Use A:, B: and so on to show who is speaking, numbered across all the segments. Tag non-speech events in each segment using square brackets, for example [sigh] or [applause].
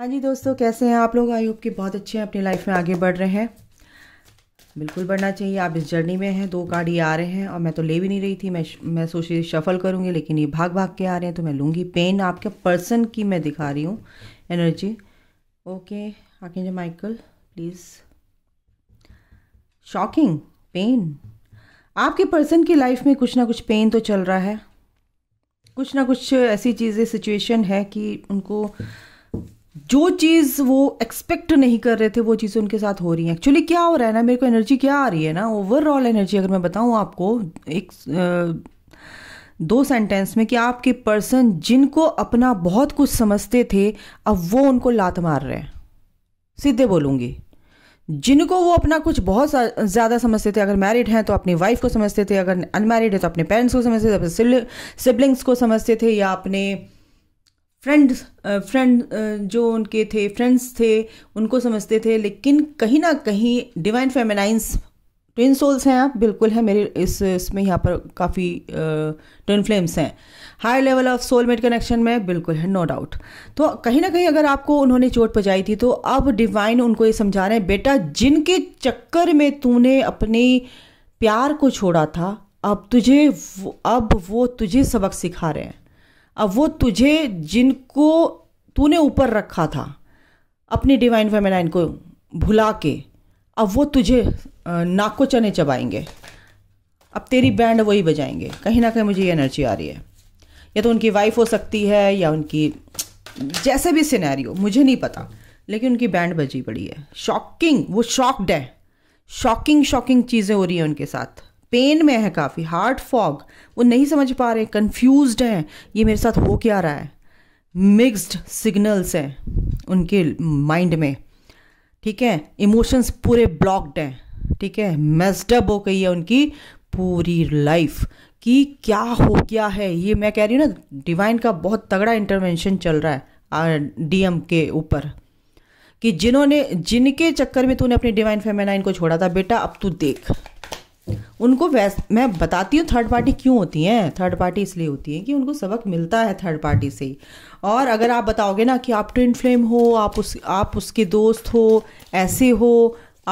A: हाँ जी दोस्तों कैसे हैं आप लोग आई होप कि बहुत अच्छे हैं अपनी लाइफ में आगे बढ़ रहे हैं बिल्कुल बढ़ना चाहिए आप इस जर्नी में हैं दो गाड़ी आ रहे हैं और मैं तो ले भी नहीं रही थी मैं मैं सोच रही शफल करूँगी लेकिन ये भाग भाग के आ रहे हैं तो मैं लूँगी पेन आपके पर्सन की मैं दिखा रही हूँ एनर्जी ओके आकेंजा माइकल प्लीज़ शॉकिंग पेन आपके पर्सन की लाइफ में कुछ ना कुछ पेन तो चल रहा है कुछ ना कुछ ऐसी चीज़ें सिचुएशन है कि उनको जो चीज़ वो एक्सपेक्ट नहीं कर रहे थे वो चीज़ें उनके साथ हो रही हैं एक्चुअली क्या हो रहा है ना मेरे को एनर्जी क्या आ रही है ना ओवरऑल एनर्जी अगर मैं बताऊँ आपको एक दो सेंटेंस में कि आपके पर्सन जिनको अपना बहुत कुछ समझते थे अब वो उनको लात मार रहे हैं सीधे बोलूँगी जिनको वो अपना कुछ बहुत ज़्यादा समझते थे अगर मैरिड हैं तो अपनी वाइफ को समझते थे अगर अनमैरिड है तो अपने पेरेंट्स को समझते थे अपने सिबलिंग्स को समझते थे या अपने फ्रेंड्स फ्रेंड uh, uh, जो उनके थे फ्रेंड्स थे उनको समझते थे लेकिन कहीं ना कहीं डिवाइन फेमेनाइंस ट्विन सोल्स हैं आप बिल्कुल है मेरे इस इसमें यहाँ पर काफ़ी ट्विन फ्लेम्स हैं high level of soulmate connection में बिल्कुल है नो डाउट तो कहीं ना कहीं अगर आपको उन्होंने चोट पहुँचाई थी तो अब डिवाइन उनको ये समझा रहे हैं बेटा जिनके चक्कर में तूने अपने प्यार को छोड़ा था अब तुझे अब वो तुझे सबक सिखा रहे हैं अब वो तुझे जिनको तूने ऊपर रखा था अपनी डिवाइन फेमेलाइन को भुला के अब वो तुझे नाको चने चबाएंगे अब तेरी बैंड वही बजाएंगे कहीं ना कहीं मुझे ये एनर्जी आ रही है या तो उनकी वाइफ हो सकती है या उनकी जैसे भी हो मुझे नहीं पता लेकिन उनकी बैंड बजी पड़ी है शॉकिंग वो शॉक्ड है शॉकिंग शॉकिंग चीज़ें हो रही हैं उनके साथ पेन में है काफ़ी हार्ट फॉग वो नहीं समझ पा रहे कंफ्यूज हैं ये मेरे साथ हो क्या रहा है मिक्स्ड सिग्नल्स हैं उनके माइंड में ठीक है इमोशंस पूरे ब्लॉक्ड हैं ठीक है मेस्डअप हो गई है उनकी पूरी लाइफ कि क्या हो क्या है ये मैं कह रही हूँ ना डिवाइन का बहुत तगड़ा इंटरवेंशन चल रहा है डीएम के ऊपर कि जिन्होंने जिनके चक्कर में तूने अपने डिवाइन फेमेनाइन को छोड़ा था बेटा अब तू देख उनको वैस मैं बताती हूँ थर्ड पार्टी क्यों होती है थर्ड पार्टी इसलिए होती है कि उनको सबक मिलता है थर्ड पार्टी से और अगर आप बताओगे ना कि आप ट्विन फ्लेम हो आप उस आप उसके दोस्त हो ऐसे हो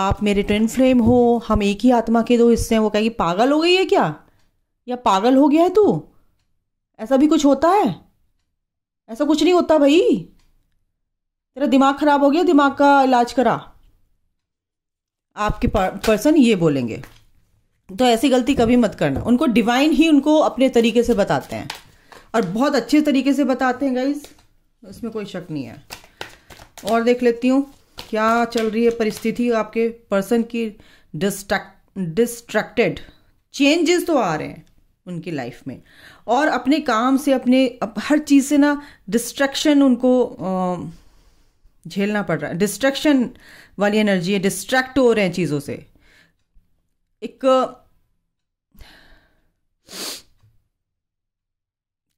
A: आप मेरे ट्विन फ्लेम हो हम एक ही आत्मा के दो हिस्से हैं वो कहेगी पागल हो गई है क्या या पागल हो गया है तू ऐसा भी कुछ होता है ऐसा कुछ नहीं होता भाई तेरा दिमाग ख़राब हो गया दिमाग का इलाज करा आपके पर्सन ये बोलेंगे तो ऐसी गलती कभी मत करना उनको डिवाइन ही उनको अपने तरीके से बताते हैं और बहुत अच्छे तरीके से बताते हैं गाइज इसमें कोई शक नहीं है और देख लेती हूँ क्या चल रही है परिस्थिति आपके पर्सन की डिस्ट्रैक्ट डिस्ट्रैक्टेड चेंजेस तो आ रहे हैं उनकी लाइफ में और अपने काम से अपने अप, हर चीज़ से ना डिस्ट्रैक्शन उनको झेलना पड़ रहा है डिस्ट्रैक्शन वाली एनर्जी है डिस्ट्रैक्ट हो रहे हैं चीज़ों से एक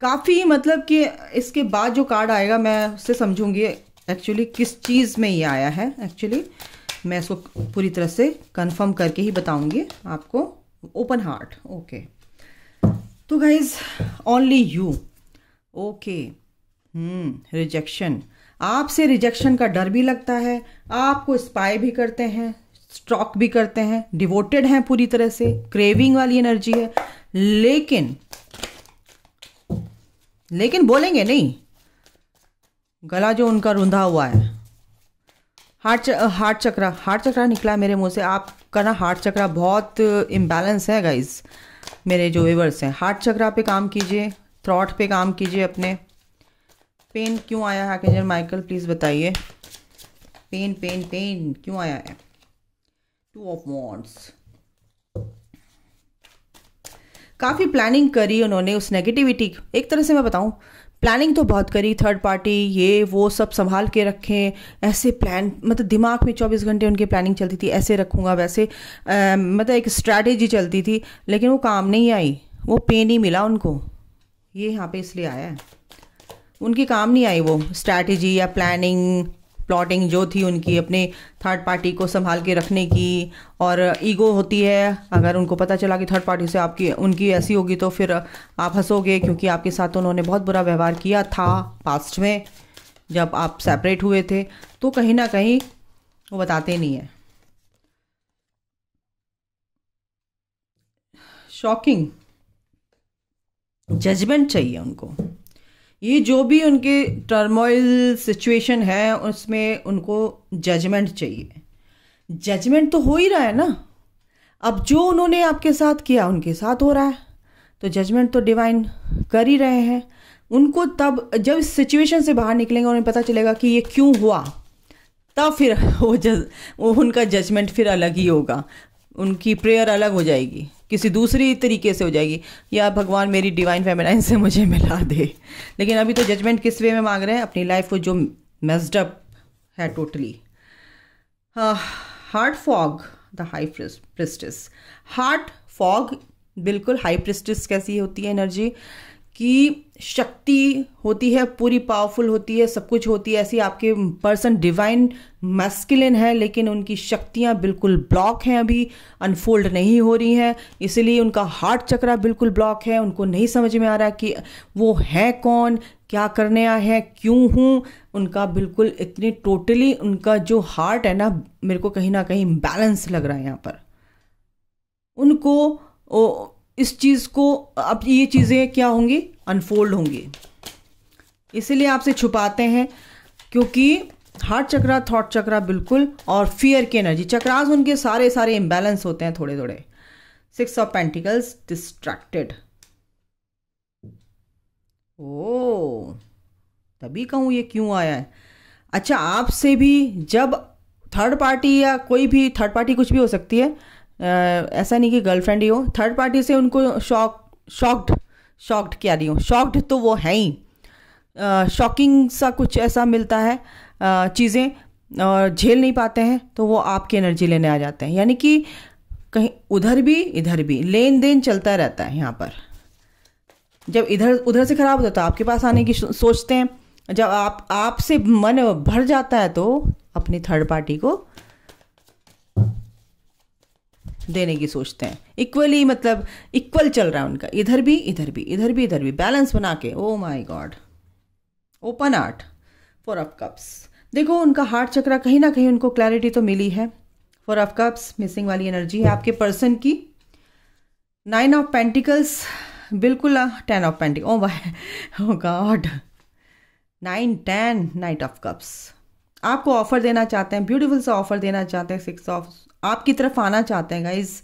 A: काफ़ी मतलब कि इसके बाद जो कार्ड आएगा मैं उससे समझूंगी एक्चुअली किस चीज़ में ये आया है एक्चुअली मैं इसको पूरी तरह से कंफर्म करके ही बताऊंगी आपको ओपन हार्ट ओके तो guys only you okay rejection आपसे रिजेक्शन का डर भी लगता है आपको स्पाई भी करते हैं स्टॉक भी करते हैं डिवोटेड हैं पूरी तरह से क्रेविंग वाली एनर्जी है लेकिन लेकिन बोलेंगे नहीं गला जो उनका रुंधा हुआ है heart heart chakra heart chakra निकला है मेरे मुंह से आपका ना हार्ट चक्रा बहुत इम्बैलेंस है गाइज मेरे जो वेवर्स हैं हार्ट चक्रा पे काम कीजिए थ्रॉट पे काम कीजिए अपने पेन क्यों आया है माइकल प्लीज़ बताइए पेन पेन पेन क्यों आया है टू ऑफ वॉन्ट्स काफ़ी प्लानिंग करी उन्होंने उस नेगेटिविटी एक तरह से मैं बताऊं प्लानिंग तो बहुत करी थर्ड पार्टी ये वो सब संभाल के रखें ऐसे प्लान मतलब दिमाग में 24 घंटे उनकी प्लानिंग चलती थी ऐसे रखूंगा वैसे आ, मतलब एक स्ट्रैटेजी चलती थी लेकिन वो काम नहीं आई वो पे नहीं मिला उनको ये यहाँ पे इसलिए आया है उनकी काम नहीं आई वो स्ट्रैटेजी या प्लानिंग प्लॉटिंग जो थी उनकी अपने थर्ड पार्टी को संभाल के रखने की और ईगो होती है अगर उनको पता चला कि थर्ड पार्टी से आपकी उनकी ऐसी होगी तो फिर आप हंसोगे क्योंकि आपके साथ उन्होंने बहुत बुरा व्यवहार किया था पास्ट में जब आप सेपरेट हुए थे तो कहीं ना कहीं वो बताते नहीं है शॉकिंग जजमेंट चाहिए उनको ये जो भी उनके टर्मोइल सिचुएशन है उसमें उनको जजमेंट चाहिए जजमेंट तो हो ही रहा है ना अब जो उन्होंने आपके साथ किया उनके साथ हो रहा है तो जजमेंट तो डिवाइन कर ही रहे हैं उनको तब जब इस सिचुएशन से बाहर निकलेंगे उन्हें पता चलेगा कि ये क्यों हुआ तब फिर [laughs] वो जज वो उनका जजमेंट फिर अलग ही होगा उनकी प्रेयर अलग हो जाएगी किसी दूसरी तरीके से हो जाएगी या भगवान मेरी डिवाइन फेमिनाइन से मुझे मिला दे लेकिन अभी तो जजमेंट किस वे में मांग रहे हैं अपनी लाइफ को जो मेस्डअप है totally heart fog the high priestess heart fog बिल्कुल हाई प्रिस्टिस कैसी होती है एनर्जी कि शक्ति होती है पूरी पावरफुल होती है सब कुछ होती है ऐसी आपके पर्सन डिवाइन मैस्किलिन है लेकिन उनकी शक्तियाँ बिल्कुल ब्लॉक हैं अभी अनफोल्ड नहीं हो रही हैं इसलिए उनका हार्ट चक्रा बिल्कुल ब्लॉक है उनको नहीं समझ में आ रहा कि वो है कौन क्या करने आए हैं क्यों हूँ उनका बिल्कुल इतनी टोटली उनका जो हार्ट है ना मेरे को कहीं ना कहीं बैलेंस लग रहा है यहाँ पर उनको ओ, इस चीज़ को अब ये चीज़ें क्या होंगी अनफोल्ड होंगी इसीलिए आपसे छुपाते हैं क्योंकि हार्ट चक्रा थॉट चक्रा बिल्कुल और फियर की एनर्जी चक्रास उनके सारे सारे इम्बेलेंस होते हैं थोड़े थोड़े six of pentacles distracted oh तभी कहूँ ये क्यों आया है अच्छा आपसे भी जब थर्ड पार्टी या कोई भी थर्ड पार्टी कुछ भी हो सकती है ऐसा नहीं कि गर्लफ्रेंड ही हो थर्ड पार्टी से उनको शॉक शॉक्ड शॉक्ड क्या रही हूँ शॉक्ड तो वो है ही शॉकिंग सा कुछ ऐसा मिलता है चीज़ें और झेल नहीं पाते हैं तो वो आपकी एनर्जी लेने आ जाते हैं यानी कि कहीं उधर भी इधर भी लेन देन चलता रहता है यहाँ पर जब इधर उधर से ख़राब होता है तो आपके पास आने की सोचते हैं जब आप आपसे मन भर जाता है तो अपनी थर्ड पार्टी को देने की सोचते हैं इक्वली मतलब इक्वल चल रहा है उनका इधर भी इधर भी इधर भी इधर भी बैलेंस बना के oh my god open heart four of cups देखो उनका हार्ट चक्रा कहीं ना कहीं उनको क्लैरिटी तो मिली है फोर ऑफ कप्स मिसिंग वाली एनर्जी है आपके पर्सन की नाइन ऑफ पेंटिकल्स बिल्कुल ten of pentacles oh why oh god nine ten knight of cups आपको ऑफर देना चाहते हैं ब्यूटीफुल सा ऑफर देना चाहते हैं सिक्स ऑफ आपकी तरफ आना चाहते हैं गाइज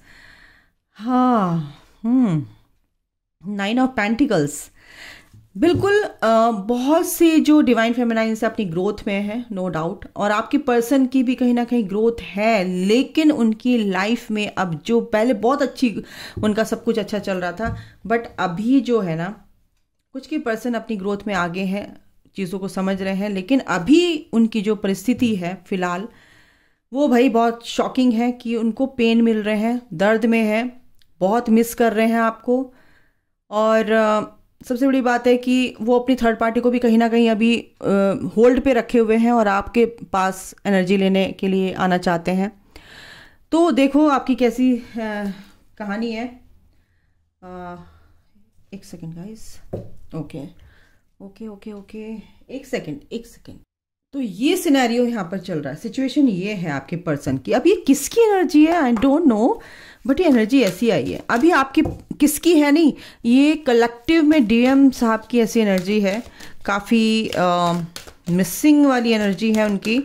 A: हाँ नाइन ऑफ पेंटिकल्स बिल्कुल आ, बहुत से जो डिवाइन फेमेनाइन से अपनी ग्रोथ में है नो no डाउट और आपके पर्सन की भी कहीं ना कहीं ग्रोथ है लेकिन उनकी लाइफ में अब जो पहले बहुत अच्छी उनका सब कुछ अच्छा चल रहा था बट अभी जो है ना कुछ के पर्सन अपनी ग्रोथ में आगे हैं चीज़ों को समझ रहे हैं लेकिन अभी उनकी जो परिस्थिति है फिलहाल वो भाई बहुत शॉकिंग है कि उनको पेन मिल रहे हैं दर्द में है बहुत मिस कर रहे हैं आपको और सबसे बड़ी बात है कि वो अपनी थर्ड पार्टी को भी कहीं ना कहीं अभी होल्ड पे रखे हुए हैं और आपके पास एनर्जी लेने के लिए आना चाहते हैं तो देखो आपकी कैसी कहानी है आ, एक second guys okay okay okay okay एक सेकेंड एक सेकेंड तो ये सिनेरियो यहाँ पर चल रहा है सिचुएशन ये है आपके पर्सन की अब ये किसकी एनर्जी है आई डोंट नो बट ये एनर्जी ऐसी आई है अभी आपकी किसकी है नहीं ये कलेक्टिव में डीएम साहब की ऐसी एनर्जी है काफ़ी मिसिंग वाली एनर्जी है उनकी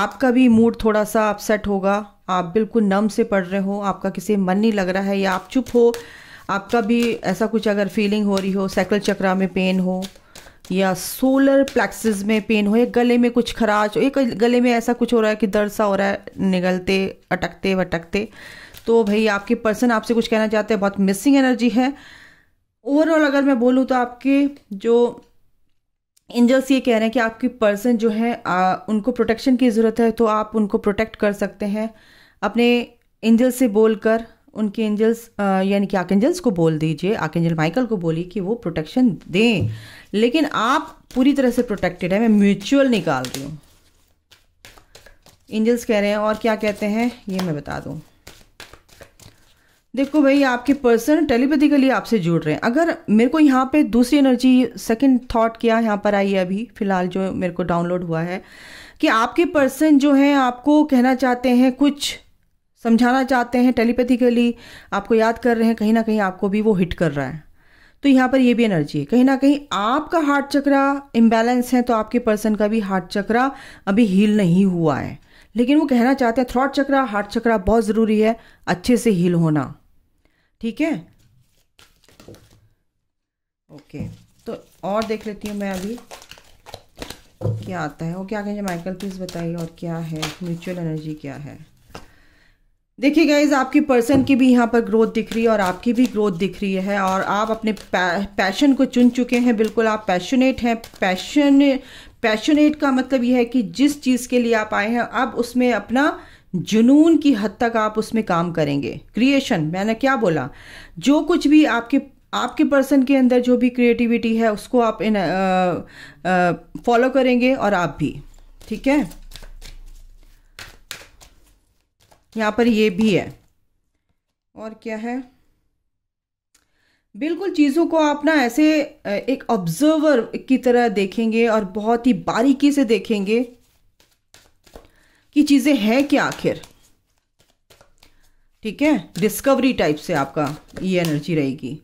A: आपका भी मूड थोड़ा सा अपसेट होगा आप बिल्कुल नम से पढ़ रहे हो आपका किसी मन नहीं लग रहा है या आप चुप हो आपका भी ऐसा कुछ अगर फीलिंग हो रही हो साइकिल चक्रा में पेन हो या सोलर प्लेक्सिस में पेन हो या गले में कुछ खराश हो एक गले में ऐसा कुछ हो रहा है कि दर्द सा हो रहा है निगलते अटकते वटकते तो भाई आपके पर्सन आपसे कुछ कहना चाहते हैं बहुत मिसिंग एनर्जी है ओवरऑल अगर मैं बोलूँ तो आपके जो एंजल्स ये कह रहे हैं कि आपकी पर्सन जो है आ, उनको प्रोटेक्शन की ज़रूरत है तो आप उनको प्रोटेक्ट कर सकते हैं अपने एंजल से बोलकर उनके एंजल्स यानी कि आकेंजल्स को बोल दीजिए आकेंजल माइकल को बोलिए कि वो प्रोटेक्शन दें लेकिन आप पूरी तरह से प्रोटेक्टेड है मैं म्यूचुअल निकाल रही हूँ एंजल्स कह रहे हैं और क्या कहते हैं ये मैं बता दूँ देखो भाई आपके पर्सन टेलीपैथिकली आपसे जुड़ रहे हैं अगर मेरे को यहाँ पे दूसरी एनर्जी सेकंड थॉट क्या यहाँ पर आई है अभी फ़िलहाल जो मेरे को डाउनलोड हुआ है कि आपके पर्सन जो हैं आपको कहना चाहते हैं कुछ समझाना चाहते हैं टेलीपैथिकली आपको याद कर रहे हैं कहीं ना कहीं आपको भी वो हिट कर रहा है तो यहाँ पर ये भी एनर्जी है कहीं ना कहीं आपका हार्ट चक्रा इम्बैलेंस है तो आपके पर्सन का भी हार्ट चक्रा अभी हील नहीं हुआ है लेकिन वो कहना चाहते हैं थ्रॉट चक्रा हार्ट चक्रा बहुत ज़रूरी है अच्छे से हील होना ठीक है ओके तो और देख लेती हूँ मैं अभी क्या आता है वो क्या कहेंगे माइकल प्लीज़ बताइए और क्या है म्यूचुअल एनर्जी क्या है देखिए गाइज आपकी पर्सन की भी यहाँ पर ग्रोथ दिख रही है और आपकी भी ग्रोथ दिख रही है और आप अपने पैशन को चुन चुके हैं बिल्कुल आप पैशनेट हैं पैशन पैशनेट का मतलब यह है कि जिस चीज़ के लिए आप आए हैं अब उसमें अपना जुनून की हद तक आप उसमें काम करेंगे क्रिएशन मैंने क्या बोला जो कुछ भी आपके आपके पर्सन के अंदर जो भी क्रिएटिविटी है उसको आप इन फॉलो करेंगे और आप भी ठीक है यहाँ पर ये भी है और क्या है बिल्कुल चीज़ों को आप ना ऐसे एक ऑब्जर्वर की तरह देखेंगे और बहुत ही बारीकी से देखेंगे कि चीज़ें हैं क्या आखिर ठीक है डिस्कवरी टाइप से आपका ये एनर्जी रहेगी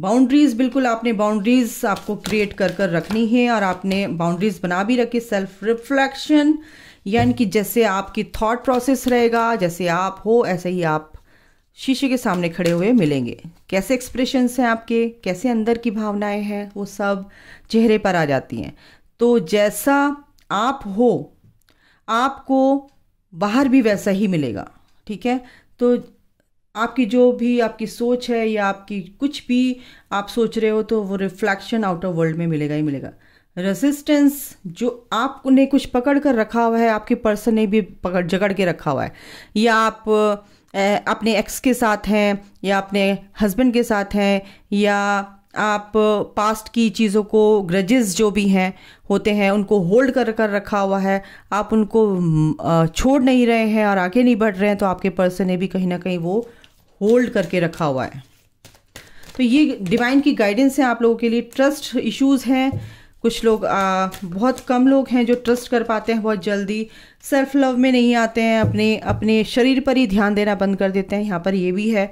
A: बाउंड्रीज बिल्कुल आपने बाउंड्रीज आपको क्रिएट कर कर रखनी है और आपने बाउंड्रीज बना भी रखी सेल्फ रिफ्लेक्शन यानी कि जैसे आपकी थॉट प्रोसेस रहेगा जैसे आप हो ऐसे ही आप शीशे के सामने खड़े हुए मिलेंगे कैसे एक्सप्रेशंस हैं आपके कैसे अंदर की भावनाएं हैं वो सब चेहरे पर आ जाती हैं तो जैसा आप हो आपको बाहर भी वैसा ही मिलेगा ठीक है तो आपकी जो भी आपकी सोच है या आपकी कुछ भी आप सोच रहे हो तो वो रिफ्लेक्शन ऑफ वर्ल्ड में मिलेगा ही मिलेगा रेजिस्टेंस जो आपने कुछ पकड़ कर रखा हुआ है आपके पर्सन ने भी पकड़ जगड़ के रखा हुआ है या आप अपने एक्स के साथ हैं या अपने हस्बैंड के साथ हैं या आप पास्ट की चीज़ों को ग्रजेस जो भी हैं होते हैं उनको होल्ड कर कर रखा हुआ है आप उनको छोड़ नहीं रहे हैं और आगे नहीं बढ़ रहे हैं तो आपके पर्सन ने भी कहीं ना कहीं वो होल्ड करके रखा हुआ है तो ये डिवाइन की गाइडेंस है आप लोगों के लिए ट्रस्ट इश्यूज़ हैं कुछ लोग आ, बहुत कम लोग हैं जो ट्रस्ट कर पाते हैं बहुत जल्दी सेल्फ लव में नहीं आते हैं अपने अपने शरीर पर ही ध्यान देना बंद कर देते हैं यहाँ पर ये भी है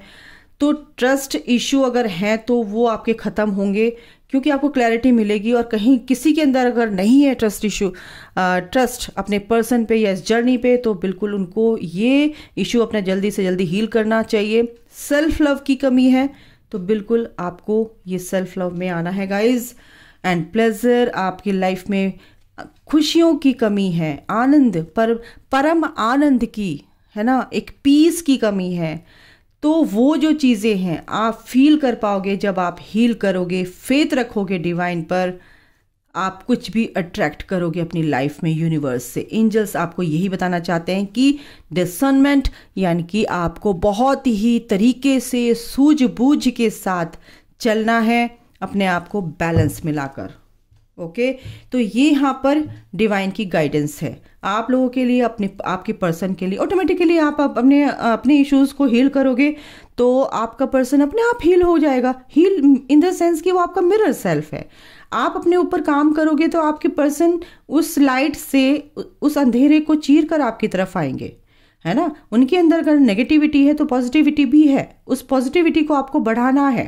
A: तो ट्रस्ट इशू अगर हैं तो वो आपके ख़त्म होंगे क्योंकि आपको क्लैरिटी मिलेगी और कहीं किसी के अंदर अगर नहीं है ट्रस्ट इशू ट्रस्ट अपने पर्सन पे या इस जर्नी पे तो बिल्कुल उनको ये इशू अपना जल्दी से जल्दी हील करना चाहिए सेल्फ लव की कमी है तो बिल्कुल आपको ये सेल्फ लव में आना है गाइज़ एंड प्लेजर आपकी लाइफ में खुशियों की कमी है आनंद पर परम आनंद की है ना एक पीस की कमी है तो वो जो चीज़ें हैं आप फील कर पाओगे जब आप हील करोगे फेथ रखोगे डिवाइन पर आप कुछ भी अट्रैक्ट करोगे अपनी लाइफ में यूनिवर्स से एंजल्स आपको यही बताना चाहते हैं कि डिसनमेंट यानी कि आपको बहुत ही तरीके से सूझबूझ के साथ चलना है अपने आप को बैलेंस मिलाकर ओके तो ये यहाँ पर डिवाइन की गाइडेंस है आप लोगों के लिए अपने आपके पर्सन के लिए ऑटोमेटिकली आप, आप अपने अपने इश्यूज को हील करोगे तो आपका पर्सन अपने आप हील हो जाएगा हील इन द सेंस कि वो आपका मिरर सेल्फ है आप अपने ऊपर काम करोगे तो आपके पर्सन उस लाइट से उस अंधेरे को चीर कर आपकी तरफ आएंगे है ना उनके अंदर अगर नेगेटिविटी है तो पॉजिटिविटी भी है उस पॉजिटिविटी को आपको बढ़ाना है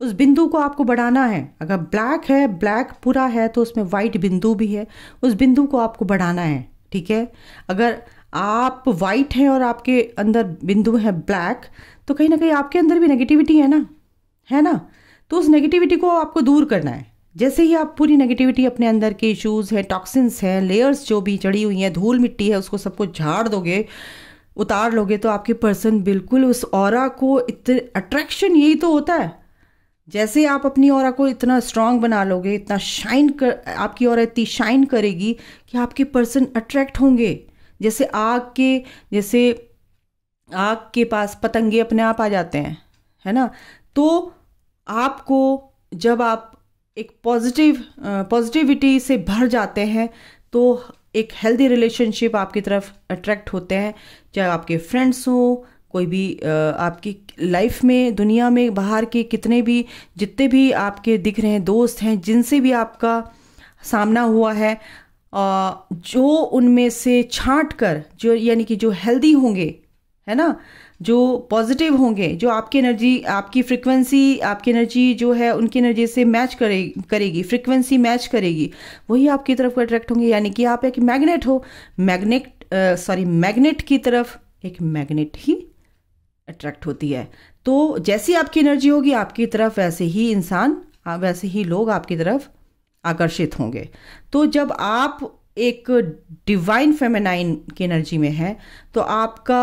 A: उस बिंदु को आपको बढ़ाना है अगर ब्लैक है ब्लैक पूरा है तो उसमें वाइट बिंदु भी है उस बिंदु को आपको बढ़ाना है ठीक है अगर आप वाइट हैं और आपके अंदर बिंदु है ब्लैक तो कहीं ना कहीं आपके अंदर भी नेगेटिविटी है ना है ना तो उस नेगेटिविटी को आपको दूर करना है जैसे ही आप पूरी नेगेटिविटी अपने अंदर के इश्यूज़ हैं टॉक्सिन्स हैं लेयर्स जो भी चढ़ी हुई हैं धूल मिट्टी है उसको सबको झाड़ दोगे उतार लोगे तो आपके पर्सन बिल्कुल उस और को इतने अट्रैक्शन यही तो होता है जैसे आप अपनी और को इतना स्ट्रांग बना लोगे इतना शाइन कर आपकी और इतनी शाइन करेगी कि आपके पर्सन अट्रैक्ट होंगे जैसे आग के जैसे आग के पास पतंगे अपने आप आ जाते हैं है ना तो आपको जब आप एक पॉजिटिव पॉजिटिविटी से भर जाते हैं तो एक हेल्दी रिलेशनशिप आपकी तरफ अट्रैक्ट होते हैं चाहे आपके फ्रेंड्स हों कोई भी आपकी लाइफ में दुनिया में बाहर के कितने भी जितने भी आपके दिख रहे हैं दोस्त हैं जिनसे भी आपका सामना हुआ है जो उनमें से छांट कर जो यानी कि जो हेल्दी होंगे है ना जो पॉजिटिव होंगे जो आपकी एनर्जी आपकी फ्रिक्वेंसी आपकी एनर्जी जो है उनकी एनर्जी से मैच करे करेगी फ्रिक्वेंसी मैच करेगी वही आपकी तरफ अट्रैक्ट होंगे यानी कि आप एक मैग्नेट हो मैग्नेट सॉरी मैग्नेट की तरफ एक मैग्नेट ही अट्रैक्ट होती है तो जैसी आपकी एनर्जी होगी आपकी तरफ वैसे ही इंसान वैसे ही लोग आपकी तरफ आकर्षित होंगे तो जब आप एक डिवाइन फेमेनाइन की एनर्जी में है तो आपका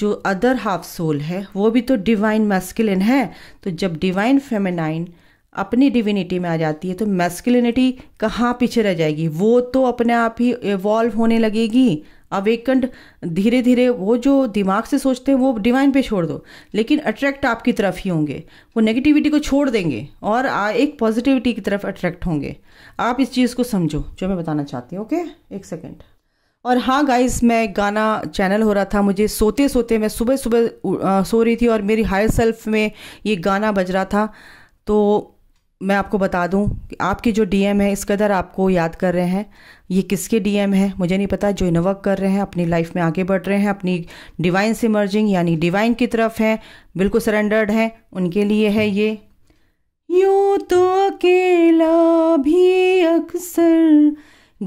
A: जो अदर हाफ सोल है वो भी तो डिवाइन मैस्किलिन है तो जब डिवाइन फेमेनाइन अपनी डिविनिटी में आ जाती है तो मैस्किलिनिटी कहाँ पीछे रह जाएगी वो तो अपने आप ही इवॉल्व होने लगेगी अवेकंड धीरे धीरे वो जो दिमाग से सोचते हैं वो डिवाइन पे छोड़ दो लेकिन अट्रैक्ट आपकी तरफ ही होंगे वो नेगेटिविटी को छोड़ देंगे और एक पॉजिटिविटी की तरफ अट्रैक्ट होंगे आप इस चीज़ को समझो जो मैं बताना चाहती हूँ ओके एक सेकेंड और हाँ गाइस मैं गाना चैनल हो रहा था मुझे सोते सोते मैं सुबह सुबह सो रही थी और मेरी हायर सेल्फ में ये गाना बज रहा था तो मैं आपको बता दूं कि आपके जो डीएम है इस कदर आपको याद कर रहे हैं ये किसके डीएम है मुझे नहीं पता जो इनोवा कर रहे हैं अपनी लाइफ में आगे बढ़ रहे हैं अपनी डिवाइन से मर्जिंग यानी डिवाइन की तरफ है बिल्कुल सरेंडर्ड है उनके लिए है ये यू तो अकेला भी अक्सर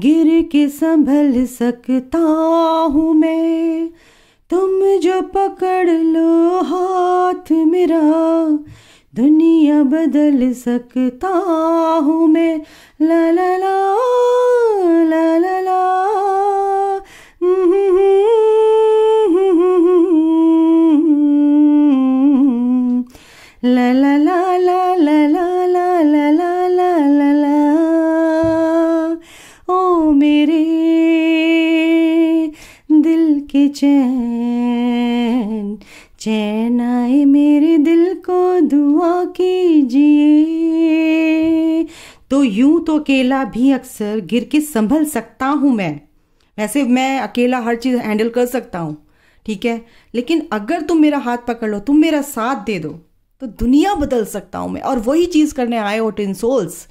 A: गिर के संभल सकता हूँ मैं तुम जो पकड़ लो हाथ मेरा दुनिया बदल सकता हूँ मैं ला ला ला ला ला ला ला ला ला ला ला ला ला ला ला ला ला ला ओ मेरे दिल के चैन चैन आए मेरे दिल को दुआ कीजिए तो यूं तो अकेला भी अक्सर गिर के संभल सकता हूं मैं वैसे मैं अकेला हर चीज़ हैंडल कर सकता हूं ठीक है लेकिन अगर तुम मेरा हाथ पकड़ लो तुम मेरा साथ दे दो तो दुनिया बदल सकता हूं मैं और वही चीज़ करने आए हो टिन सोल्स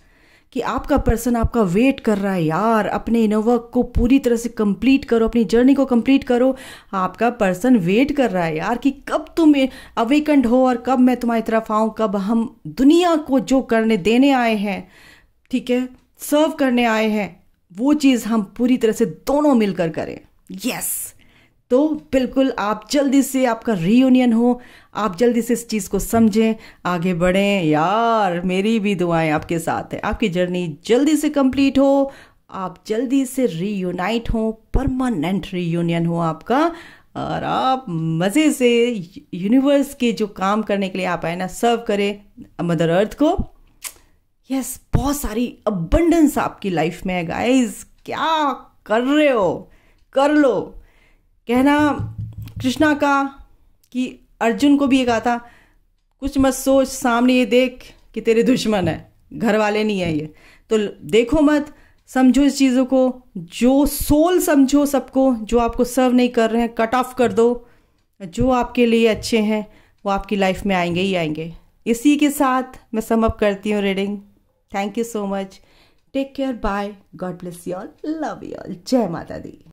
A: कि आपका पर्सन आपका वेट कर रहा है यार अपने इनोवा को पूरी तरह से कंप्लीट करो अपनी जर्नी को कंप्लीट करो आपका पर्सन वेट कर रहा है यार कि कब तुम अवेकंड हो और कब मैं तुम्हारी तरफ आऊँ कब हम दुनिया को जो करने देने आए हैं ठीक है सर्व करने आए हैं वो चीज़ हम पूरी तरह से दोनों मिलकर करें यस yes! तो बिल्कुल आप जल्दी से आपका रीयूनियन हो आप जल्दी से इस चीज़ को समझें आगे बढ़ें यार मेरी भी दुआएं आपके साथ है आपकी जर्नी जल्दी से कंप्लीट हो आप जल्दी से रीयूनाइट हो परमानेंट रीयूनियन हो आपका और आप मज़े से यूनिवर्स के जो काम करने के लिए आप आए ना सर्व करें मदर अर्थ को यस बहुत सारी अबंडेंस आपकी लाइफ में है गाइस क्या कर रहे हो कर लो कहना कृष्णा का कि अर्जुन को भी ये कहा था कुछ मत सोच सामने ये देख कि तेरे दुश्मन है घर वाले नहीं है ये तो देखो मत समझो इस चीज़ों को जो सोल समझो सबको जो आपको सर्व नहीं कर रहे हैं कट ऑफ कर दो जो आपके लिए अच्छे हैं वो आपकी लाइफ में आएंगे ही आएंगे इसी के साथ मैं समअप करती हूँ reading thank you so much take care bye God bless you all love you all जय माता दी